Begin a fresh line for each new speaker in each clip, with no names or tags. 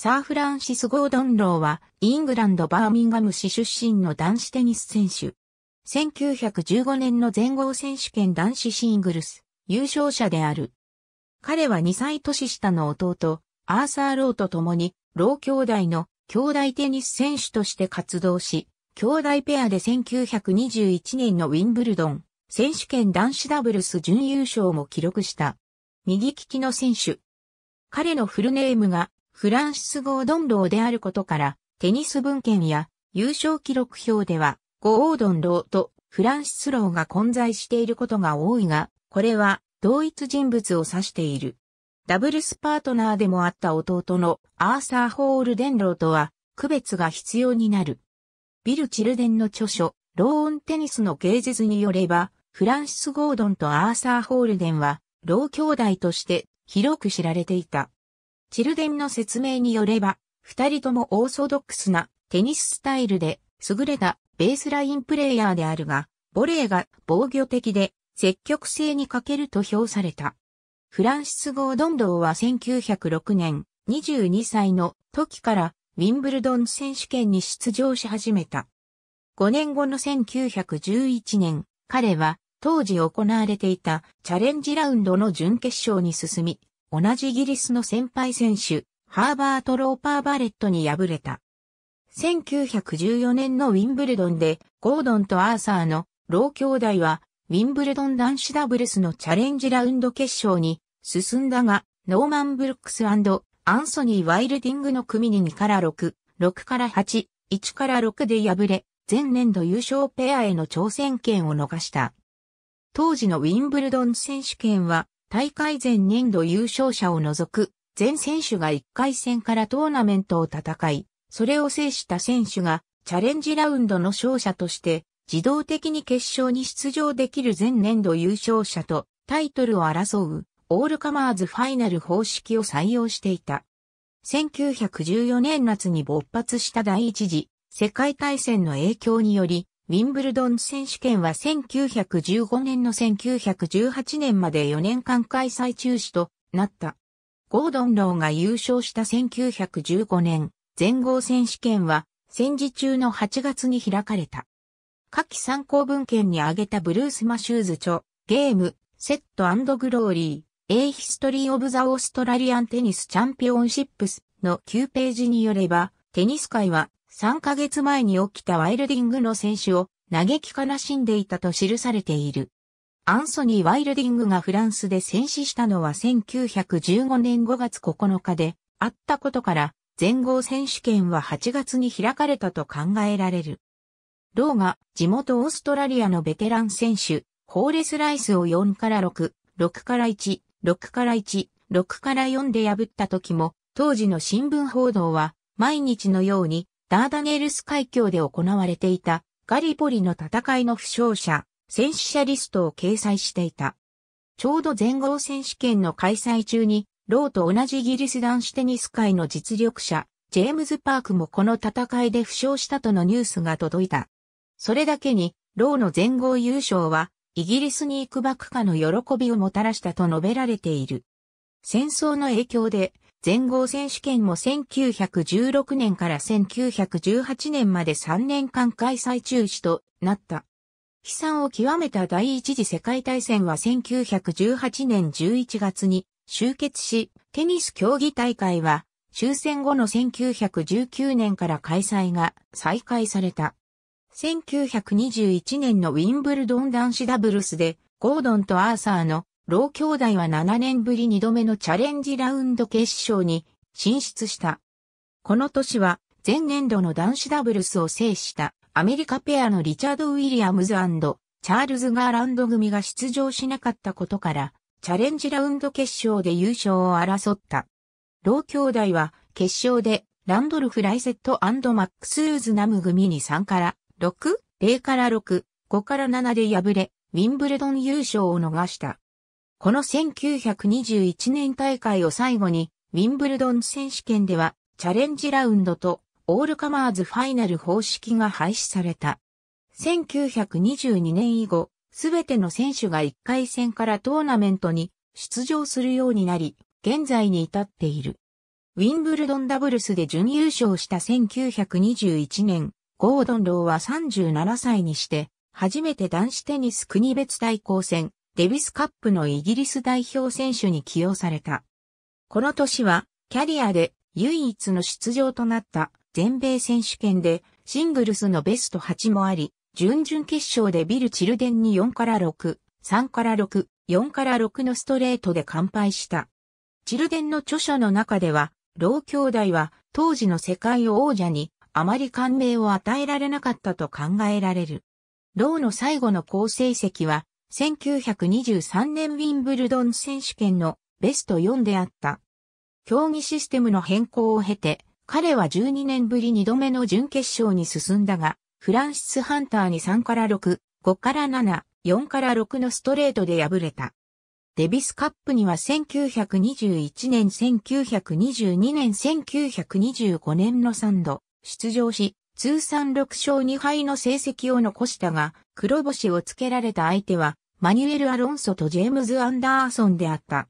サー・フランシス・ゴードン・ローは、イングランド・バーミンガム市出身の男子テニス選手。1915年の全豪選手権男子シングルス、優勝者である。彼は2歳年下の弟、アーサー・ローと共に、ロー兄弟の兄弟テニス選手として活動し、兄弟ペアで1921年のウィンブルドン、選手権男子ダブルス準優勝も記録した。右利きの選手。彼のフルネームがフランシス・ゴードンローであることから、テニス文献や優勝記録表では、ゴードンローとフランシス・ローが混在していることが多いが、これは同一人物を指している。ダブルスパートナーでもあった弟のアーサー・ホールデンローとは区別が必要になる。ビル・チルデンの著書、ローンテニスの芸術によれば、フランシス・ゴードンとアーサー・ホールデンは、ロー兄弟として広く知られていた。チルデンの説明によれば、二人ともオーソドックスなテニススタイルで優れたベースラインプレイヤーであるが、ボレーが防御的で積極性に欠けると評された。フランシス・ゴードンドーは1906年22歳の時からウィンブルドン選手権に出場し始めた。5年後の1911年、彼は当時行われていたチャレンジラウンドの準決勝に進み、同じイギリスの先輩選手、ハーバート・ローパー・バレットに敗れた。1914年のウィンブルドンで、ゴードンとアーサーの老兄弟は、ウィンブルドン男子ダブルスのチャレンジラウンド決勝に進んだが、ノーマン・ブルックスアンソニー・ワイルディングの組に2から6、6から8、1から6で敗れ、前年度優勝ペアへの挑戦権を逃した。当時のウィンブルドン選手権は、大会前年度優勝者を除く、全選手が1回戦からトーナメントを戦い、それを制した選手が、チャレンジラウンドの勝者として、自動的に決勝に出場できる前年度優勝者とタイトルを争うオールカマーズファイナル方式を採用していた。1914年夏に勃発した第一次世界大戦の影響によりウィンブルドン選手権は1915年の1918年まで4年間開催中止となった。ゴードンローが優勝した1915年、全豪選手権は戦時中の8月に開かれた。下記参考文献に挙げたブルース・マシューズ著、ゲーム、セットグローリー、A History of the Australian Tennis Championship の9ページによれば、テニス界は3ヶ月前に起きたワイルディングの選手を嘆き悲しんでいたと記されている。アンソニー・ワイルディングがフランスで戦死したのは1915年5月9日であったことから、全豪選手権は8月に開かれたと考えられる。ローが地元オーストラリアのベテラン選手、ホーレスライスを4から6、6から1、6から1、6から4で破った時も、当時の新聞報道は毎日のようにダーダネルス海峡で行われていたガリポリの戦いの負傷者、戦死者リストを掲載していた。ちょうど全豪選手権の開催中に、ローと同じイギリス男子テニス界の実力者、ジェームズ・パークもこの戦いで負傷したとのニュースが届いた。それだけに、ローの全豪優勝は、イギリスに行くばくかの喜びをもたらしたと述べられている。戦争の影響で、全豪選手権も1916年から1918年まで3年間開催中止となった。悲惨を極めた第一次世界大戦は1918年11月に終結し、テニス競技大会は終戦後の1919年から開催が再開された。1921年のウィンブルドン男子ダブルスでゴードンとアーサーの老兄弟は7年ぶり2度目のチャレンジラウンド決勝に進出した。この年は前年度の男子ダブルスを制したアメリカペアのリチャード・ウィリアムズチャールズ・ガーランド組が出場しなかったことからチャレンジラウンド決勝で優勝を争った。老兄弟は決勝でランドルフ・ライセットマックス・ウーズ・ナム組に3から6、0から6、5から7で敗れ、ウィンブルドン優勝を逃した。この1921年大会を最後に、ウィンブルドン選手権では、チャレンジラウンドと、オールカマーズファイナル方式が廃止された。1922年以後、すべての選手が1回戦からトーナメントに出場するようになり、現在に至っている。ウィンブルドンダブルスで準優勝した1921年、ゴードンローは37歳にして、初めて男子テニス国別対抗戦、デビスカップのイギリス代表選手に起用された。この年は、キャリアで唯一の出場となった全米選手権でシングルスのベスト8もあり、準々決勝でビル・チルデンに4から6、3から6、4から6のストレートで完敗した。チルデンの著書の中では、老兄弟は当時の世界王者にあまり感銘を与えられなかったと考えられる。ロの最後の好成績は1923年ウィンブルドン選手権のベスト4であった。競技システムの変更を経て、彼は12年ぶり2度目の準決勝に進んだが、フランシス・ハンターに3から6、5から7、4から6のストレートで敗れた。デビスカップには1921年、1922年、1925年の3度出場し、通算6勝2敗の成績を残したが、黒星をつけられた相手は、マニュエル・アロンソとジェームズ・アンダーソンであった。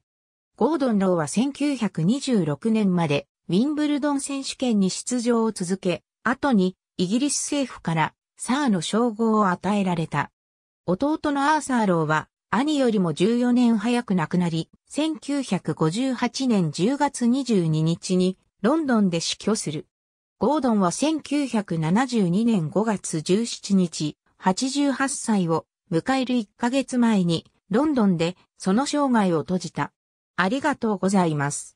ゴードン・ローは1926年まで、ウィンブルドン選手権に出場を続け、後に、イギリス政府から、サーの称号を与えられた。弟のアーサー・ローは、兄よりも14年早く亡くなり、1958年10月22日に、ロンドンで死去する。ゴードンは1972年5月17日、88歳を迎える1ヶ月前に、ロンドンでその生涯を閉じた。ありがとうございます。